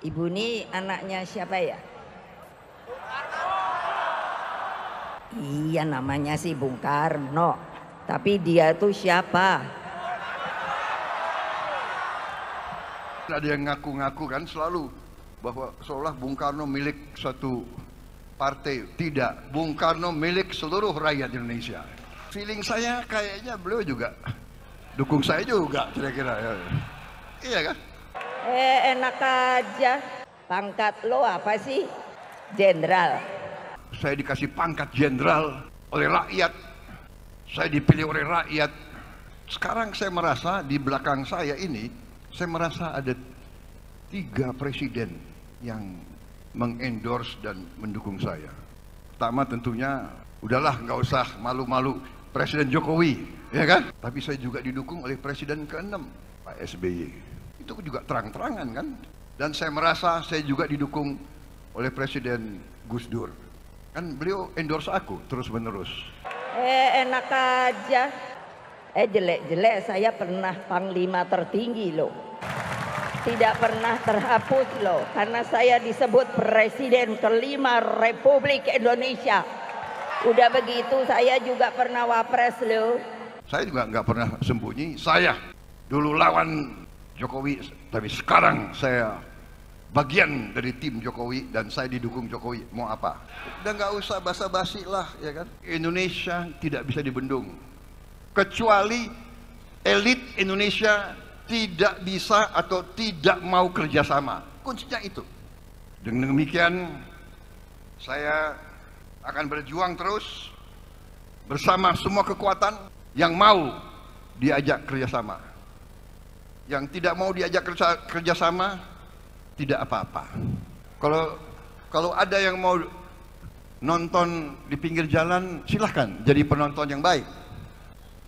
Ibu ini anaknya siapa ya? Iya namanya sih Bung Karno. Tapi dia tuh siapa? Ada yang ngaku-ngaku kan selalu bahwa seolah Bung Karno milik satu partai. Tidak, Bung Karno milik seluruh rakyat Indonesia. Feeling saya kayaknya beliau juga dukung saya juga kira-kira. Ya. Iya kan? Eh enak aja. Pangkat lo apa sih? Jenderal. Saya dikasih pangkat jenderal oleh rakyat. Saya dipilih oleh rakyat. Sekarang saya merasa di belakang saya ini, saya merasa ada tiga presiden yang mengendorse dan mendukung saya. Pertama tentunya, udahlah nggak usah malu-malu Presiden Jokowi, ya kan? Tapi saya juga didukung oleh Presiden keenam Pak SBY. Itu juga terang-terangan kan. Dan saya merasa saya juga didukung oleh Presiden Gus Dur. Kan beliau endorse aku terus-menerus. Eh enak aja. Eh jelek-jelek saya pernah panglima tertinggi loh. Tidak pernah terhapus loh. Karena saya disebut Presiden kelima Republik Indonesia. Udah begitu saya juga pernah wapres loh. Saya juga nggak pernah sembunyi. Saya dulu lawan Jokowi, tapi sekarang saya bagian dari tim Jokowi dan saya didukung Jokowi. Mau apa? Udah nggak usah basa-basi lah, ya kan? Indonesia tidak bisa dibendung. Kecuali elit Indonesia tidak bisa atau tidak mau kerjasama. Kuncinya itu. Dengan demikian, saya akan berjuang terus bersama semua kekuatan yang mau diajak kerjasama yang tidak mau diajak kerja, kerjasama tidak apa-apa. Kalau kalau ada yang mau nonton di pinggir jalan silahkan jadi penonton yang baik.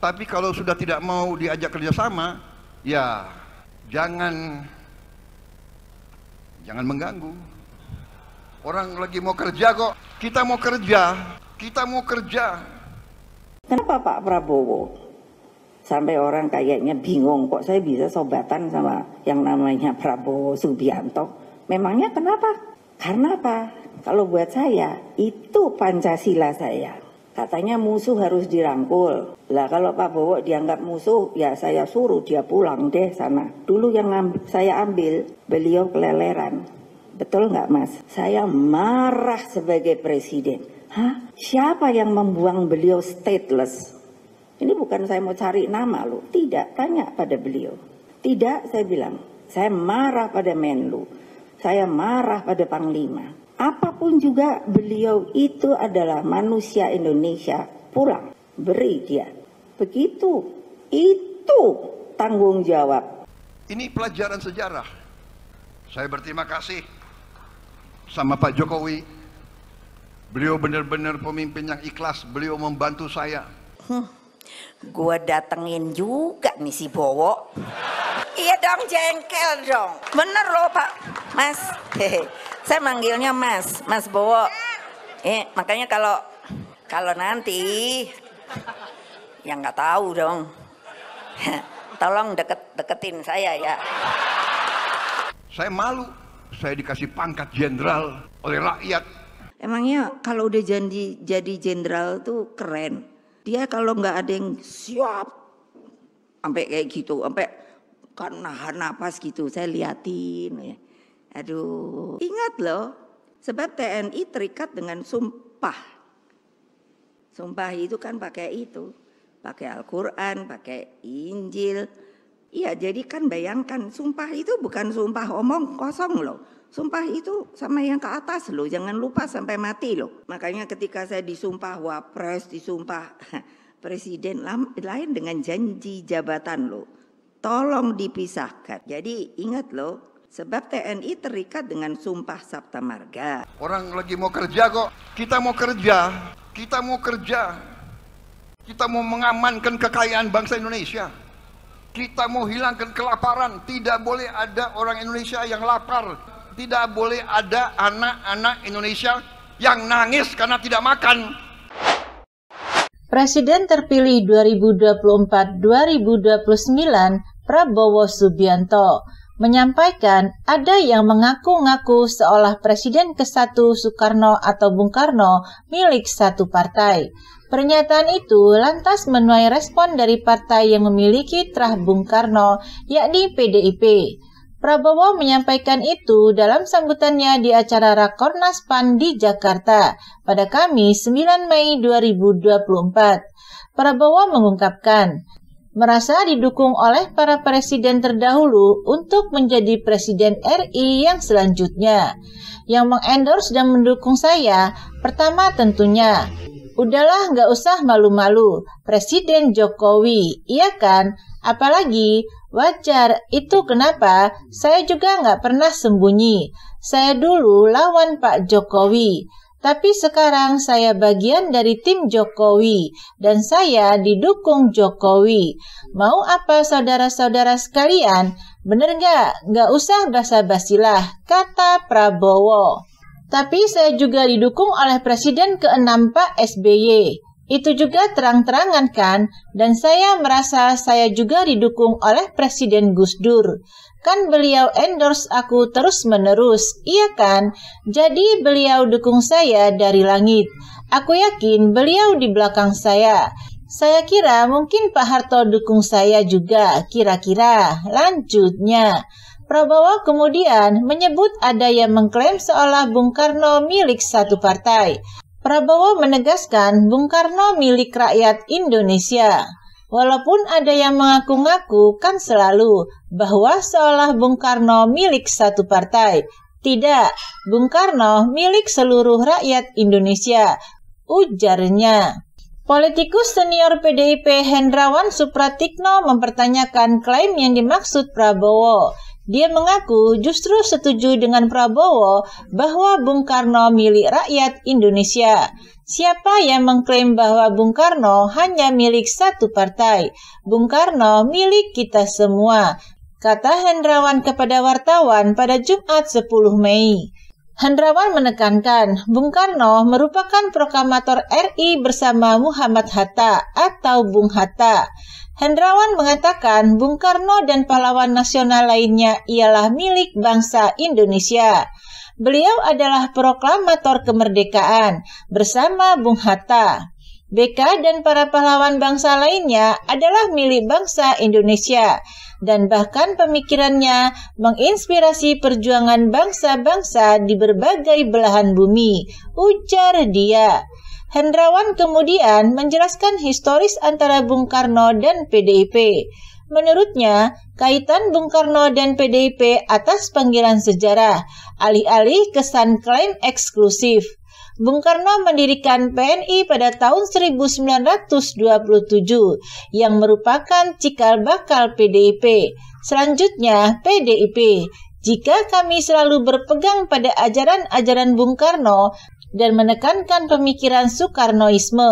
Tapi kalau sudah tidak mau diajak kerjasama, ya jangan jangan mengganggu. Orang lagi mau kerja kok, kita mau kerja, kita mau kerja. Kenapa Pak Prabowo sampai orang kayaknya bingung kok saya bisa sobatan sama yang namanya Prabowo Subianto. Memangnya kenapa? Karena apa? Kalau buat saya itu Pancasila saya. Katanya musuh harus dirangkul. Lah kalau Pak Bowo dianggap musuh, ya saya suruh dia pulang deh sana. Dulu yang ambil, saya ambil, beliau keleleran. Betul nggak mas? Saya marah sebagai presiden. Hah? Siapa yang membuang beliau stateless? Ini bukan saya mau cari nama loh, tidak tanya pada beliau. Tidak, saya bilang, saya marah pada Menlu, saya marah pada Panglima. Apapun juga beliau itu adalah manusia Indonesia pulang, beri dia. Begitu, itu tanggung jawab. Ini pelajaran sejarah. Saya berterima kasih sama Pak Jokowi. Beliau benar-benar pemimpin yang ikhlas, beliau membantu saya. Huh gue datengin juga nih si Bowo. Iya dong jengkel dong. Bener loh Pak Mas. Hehehe. Saya manggilnya Mas, Mas Bowo. Eh, makanya kalau kalau nanti yang nggak tahu dong. Tolong deket deketin saya ya. Saya malu. Saya dikasih pangkat jenderal oleh rakyat. Emangnya kalau udah jadi jadi jenderal tuh keren. Dia kalau nggak ada yang siap sampai kayak gitu, sampai kan nahan napas gitu. Saya liatin ya. Aduh, ingat loh. Sebab TNI terikat dengan sumpah. Sumpah itu kan pakai itu, pakai Al-Qur'an, pakai Injil, Iya, jadi kan bayangkan sumpah itu bukan sumpah omong kosong loh. Sumpah itu sama yang ke atas loh, jangan lupa sampai mati loh. Makanya ketika saya disumpah wapres, disumpah presiden lain dengan janji jabatan loh. Tolong dipisahkan. Jadi ingat loh, sebab TNI terikat dengan sumpah Sabta Marga. Orang lagi mau kerja kok, kita mau kerja, kita mau kerja, kita mau mengamankan kekayaan bangsa Indonesia. Kita mau hilangkan kelaparan, tidak boleh ada orang Indonesia yang lapar. Tidak boleh ada anak-anak Indonesia yang nangis karena tidak makan. Presiden terpilih 2024-2029 Prabowo Subianto menyampaikan ada yang mengaku-ngaku seolah Presiden ke-1 Soekarno atau Bung Karno milik satu partai. Pernyataan itu lantas menuai respon dari partai yang memiliki terah Bung Karno, yakni PDIP. Prabowo menyampaikan itu dalam sambutannya di acara Rakornas PAN di Jakarta pada Kamis 9 Mei 2024. Prabowo mengungkapkan, merasa didukung oleh para presiden terdahulu untuk menjadi presiden RI yang selanjutnya. Yang mengendorse dan mendukung saya, pertama tentunya Udahlah nggak usah malu-malu, Presiden Jokowi, iya kan? Apalagi wajar, itu kenapa saya juga nggak pernah sembunyi. Saya dulu lawan Pak Jokowi, tapi sekarang saya bagian dari tim Jokowi dan saya didukung Jokowi. Mau apa saudara-saudara sekalian? Bener nggak? Nggak usah basa-basilah, kata Prabowo. Tapi saya juga didukung oleh Presiden ke-6 Pak SBY. Itu juga terang-terangan kan, dan saya merasa saya juga didukung oleh Presiden Gus Dur. Kan beliau endorse aku terus-menerus, iya kan? Jadi beliau dukung saya dari langit. Aku yakin beliau di belakang saya. Saya kira mungkin Pak Harto dukung saya juga, kira-kira. Lanjutnya. Prabowo kemudian menyebut ada yang mengklaim seolah Bung Karno milik satu partai. Prabowo menegaskan Bung Karno milik rakyat Indonesia. Walaupun ada yang mengaku-ngaku kan selalu bahwa seolah Bung Karno milik satu partai. Tidak, Bung Karno milik seluruh rakyat Indonesia, ujarnya. Politikus senior PDIP Hendrawan Supratikno mempertanyakan klaim yang dimaksud Prabowo. Dia mengaku justru setuju dengan Prabowo bahwa Bung Karno milik rakyat Indonesia. Siapa yang mengklaim bahwa Bung Karno hanya milik satu partai? Bung Karno milik kita semua, kata Hendrawan kepada wartawan pada Jumat 10 Mei. Hendrawan menekankan, Bung Karno merupakan proklamator RI bersama Muhammad Hatta atau Bung Hatta. Hendrawan mengatakan Bung Karno dan pahlawan nasional lainnya ialah milik bangsa Indonesia. Beliau adalah proklamator kemerdekaan bersama Bung Hatta. BK dan para pahlawan bangsa lainnya adalah milik bangsa Indonesia dan bahkan pemikirannya menginspirasi perjuangan bangsa-bangsa di berbagai belahan bumi, ujar dia. Hendrawan kemudian menjelaskan historis antara Bung Karno dan PDIP. Menurutnya, kaitan Bung Karno dan PDIP atas panggilan sejarah, alih-alih kesan klaim eksklusif. Bung Karno mendirikan PNI pada tahun 1927 yang merupakan cikal bakal PDIP. Selanjutnya PDIP. Jika kami selalu berpegang pada ajaran-ajaran Bung Karno dan menekankan pemikiran Soekarnoisme,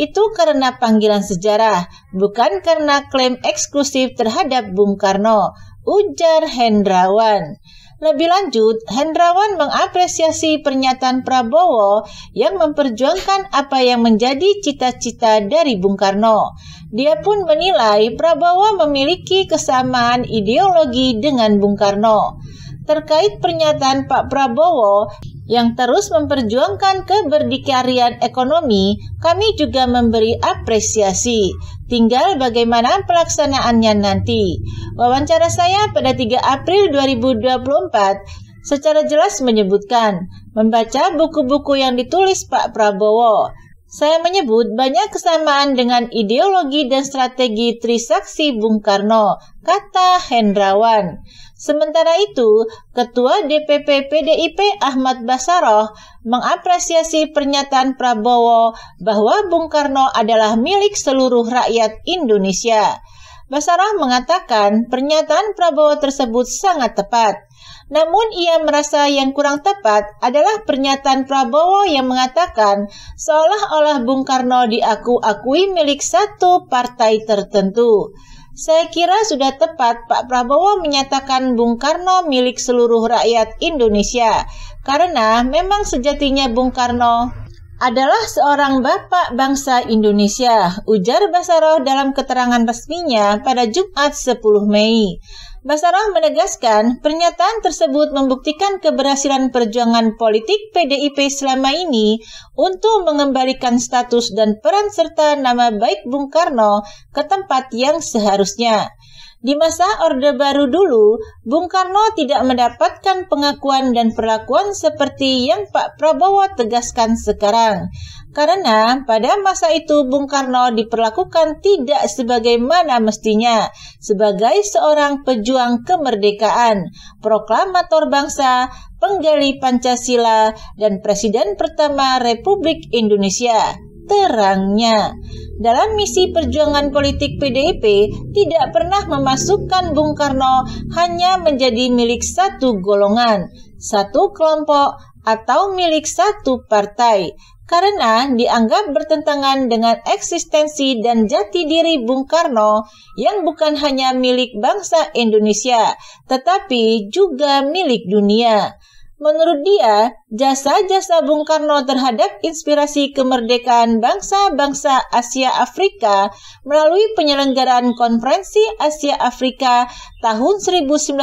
itu karena panggilan sejarah, bukan karena klaim eksklusif terhadap Bung Karno, ujar Hendrawan. Lebih lanjut, Hendrawan mengapresiasi pernyataan Prabowo yang memperjuangkan apa yang menjadi cita-cita dari Bung Karno. Dia pun menilai Prabowo memiliki kesamaan ideologi dengan Bung Karno. Terkait pernyataan Pak Prabowo, yang terus memperjuangkan keberdikarian ekonomi, kami juga memberi apresiasi. Tinggal bagaimana pelaksanaannya nanti. Wawancara saya pada 3 April 2024 secara jelas menyebutkan membaca buku-buku yang ditulis Pak Prabowo saya menyebut banyak kesamaan dengan ideologi dan strategi trisaksi Bung Karno, kata Hendrawan. Sementara itu, Ketua DPP PDIP Ahmad Basaroh mengapresiasi pernyataan Prabowo bahwa Bung Karno adalah milik seluruh rakyat Indonesia. Basarah mengatakan pernyataan Prabowo tersebut sangat tepat. Namun ia merasa yang kurang tepat adalah pernyataan Prabowo yang mengatakan seolah-olah Bung Karno diaku-akui milik satu partai tertentu. Saya kira sudah tepat Pak Prabowo menyatakan Bung Karno milik seluruh rakyat Indonesia karena memang sejatinya Bung Karno adalah seorang bapak bangsa Indonesia, ujar Basaroh dalam keterangan resminya pada Jumat 10 Mei. Basaroh menegaskan pernyataan tersebut membuktikan keberhasilan perjuangan politik PDIP selama ini untuk mengembalikan status dan peran serta nama baik Bung Karno ke tempat yang seharusnya. Di masa Orde Baru dulu, Bung Karno tidak mendapatkan pengakuan dan perlakuan seperti yang Pak Prabowo tegaskan sekarang. Karena pada masa itu Bung Karno diperlakukan tidak sebagaimana mestinya sebagai seorang pejuang kemerdekaan, proklamator bangsa, penggali Pancasila, dan presiden pertama Republik Indonesia terangnya. Dalam misi perjuangan politik PDIP, tidak pernah memasukkan Bung Karno hanya menjadi milik satu golongan, satu kelompok, atau milik satu partai, karena dianggap bertentangan dengan eksistensi dan jati diri Bung Karno yang bukan hanya milik bangsa Indonesia, tetapi juga milik dunia. Menurut dia, jasa-jasa Bung Karno terhadap inspirasi kemerdekaan bangsa-bangsa Asia Afrika melalui penyelenggaraan Konferensi Asia Afrika tahun 1955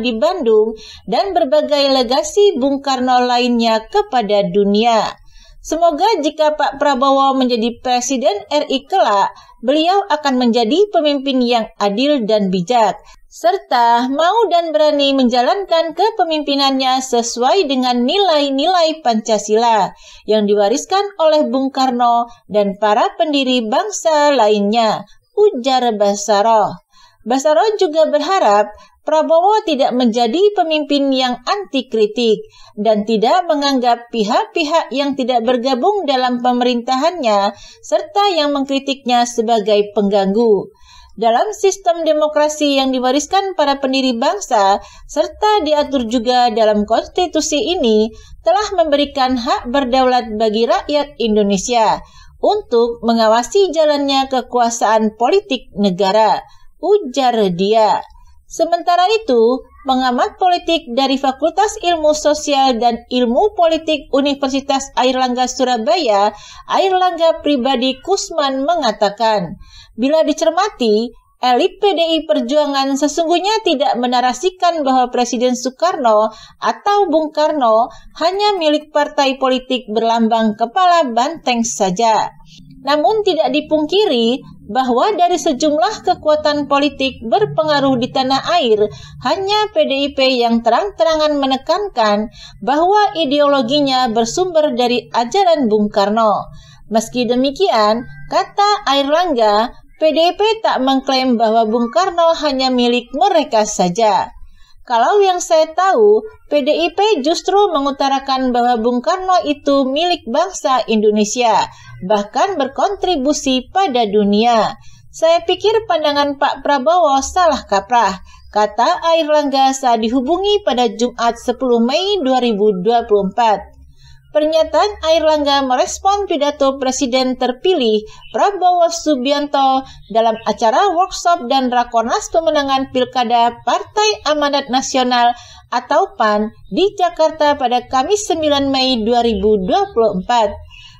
di Bandung dan berbagai legasi Bung Karno lainnya kepada dunia. Semoga jika Pak Prabowo menjadi presiden RI kelak, beliau akan menjadi pemimpin yang adil dan bijak serta mau dan berani menjalankan kepemimpinannya sesuai dengan nilai-nilai Pancasila yang diwariskan oleh Bung Karno dan para pendiri bangsa lainnya, ujar Basaro. Basaro juga berharap Prabowo tidak menjadi pemimpin yang anti kritik dan tidak menganggap pihak-pihak yang tidak bergabung dalam pemerintahannya serta yang mengkritiknya sebagai pengganggu dalam sistem demokrasi yang diwariskan para pendiri bangsa serta diatur juga dalam konstitusi ini telah memberikan hak berdaulat bagi rakyat Indonesia untuk mengawasi jalannya kekuasaan politik negara, ujar dia. Sementara itu, pengamat politik dari Fakultas Ilmu Sosial dan Ilmu Politik Universitas Airlangga Surabaya, Airlangga Pribadi Kusman mengatakan, bila dicermati, elit PDI Perjuangan sesungguhnya tidak menarasikan bahwa Presiden Soekarno atau Bung Karno hanya milik partai politik berlambang kepala banteng saja. Namun tidak dipungkiri bahwa dari sejumlah kekuatan politik berpengaruh di tanah air, hanya PDIP yang terang-terangan menekankan bahwa ideologinya bersumber dari ajaran Bung Karno. Meski demikian, kata Air Langga, PDIP tak mengklaim bahwa Bung Karno hanya milik mereka saja. Kalau yang saya tahu, PDIP justru mengutarakan bahwa Bung Karno itu milik bangsa Indonesia, bahkan berkontribusi pada dunia. Saya pikir pandangan Pak Prabowo salah kaprah, kata Air Langga saat dihubungi pada Jumat 10 Mei 2024. Pernyataan Air Langga merespon pidato Presiden terpilih Prabowo Subianto dalam acara workshop dan Rakornas Pemenangan Pilkada Partai Amanat Nasional atau PAN di Jakarta pada Kamis 9 Mei 2024.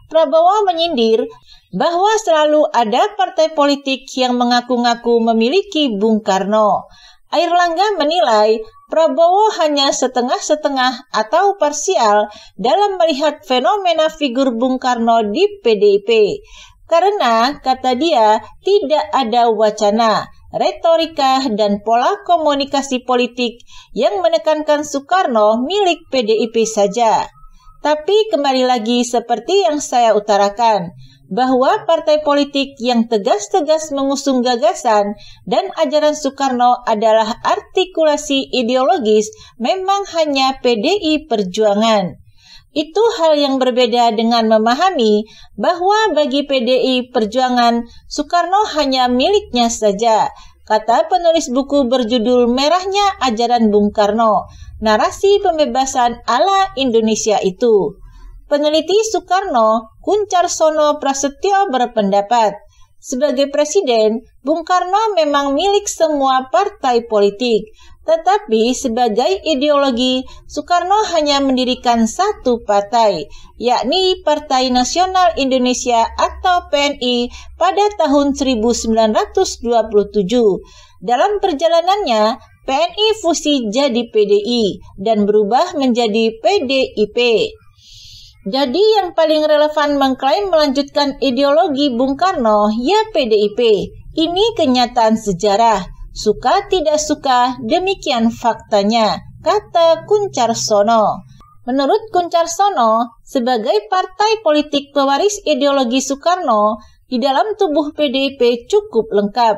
Prabowo menyindir bahwa selalu ada partai politik yang mengaku-ngaku memiliki Bung Karno. Air Langga menilai Prabowo hanya setengah-setengah atau parsial dalam melihat fenomena figur Bung Karno di PDIP. Karena, kata dia, tidak ada wacana, retorika, dan pola komunikasi politik yang menekankan Soekarno milik PDIP saja. Tapi kembali lagi seperti yang saya utarakan, bahwa partai politik yang tegas-tegas mengusung gagasan dan ajaran Soekarno adalah artikulasi ideologis memang hanya PDI Perjuangan. Itu hal yang berbeda dengan memahami bahwa bagi PDI Perjuangan, Soekarno hanya miliknya saja, kata penulis buku berjudul Merahnya Ajaran Bung Karno, narasi pembebasan ala Indonesia itu. Peneliti Soekarno, Kuncarsono Prasetyo berpendapat, sebagai presiden, Bung Karno memang milik semua partai politik, tetapi sebagai ideologi, Soekarno hanya mendirikan satu partai, yakni Partai Nasional Indonesia atau PNI pada tahun 1927. Dalam perjalanannya, PNI fusi jadi PDI dan berubah menjadi PDIP. Jadi yang paling relevan mengklaim melanjutkan ideologi Bung Karno ya PDIP. Ini kenyataan sejarah. Suka tidak suka, demikian faktanya, kata Kuncarsono. Menurut Kuncarsono, sebagai partai politik pewaris ideologi Soekarno, di dalam tubuh PDIP cukup lengkap.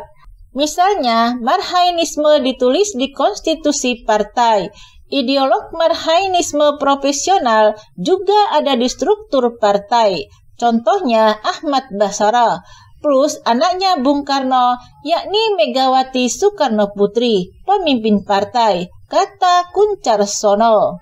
Misalnya, marhainisme ditulis di konstitusi partai, Ideolog marhainisme profesional juga ada di struktur partai, contohnya Ahmad Basara, plus anaknya Bung Karno, yakni Megawati Soekarno Putri, pemimpin partai, kata Kuncarsono.